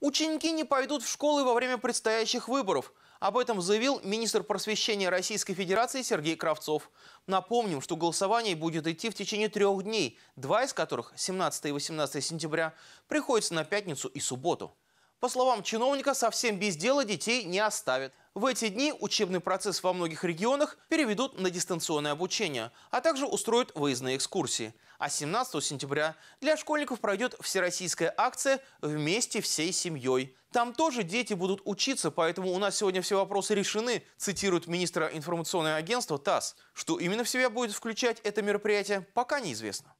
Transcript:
Ученики не пойдут в школы во время предстоящих выборов. Об этом заявил министр просвещения Российской Федерации Сергей Кравцов. Напомним, что голосование будет идти в течение трех дней, два из которых, 17 и 18 сентября, приходится на пятницу и субботу. По словам чиновника, совсем без дела детей не оставят. В эти дни учебный процесс во многих регионах переведут на дистанционное обучение, а также устроят выездные экскурсии. А 17 сентября для школьников пройдет всероссийская акция «Вместе всей семьей». Там тоже дети будут учиться, поэтому у нас сегодня все вопросы решены, цитирует министра информационного агентства ТАСС. Что именно в себя будет включать это мероприятие, пока неизвестно.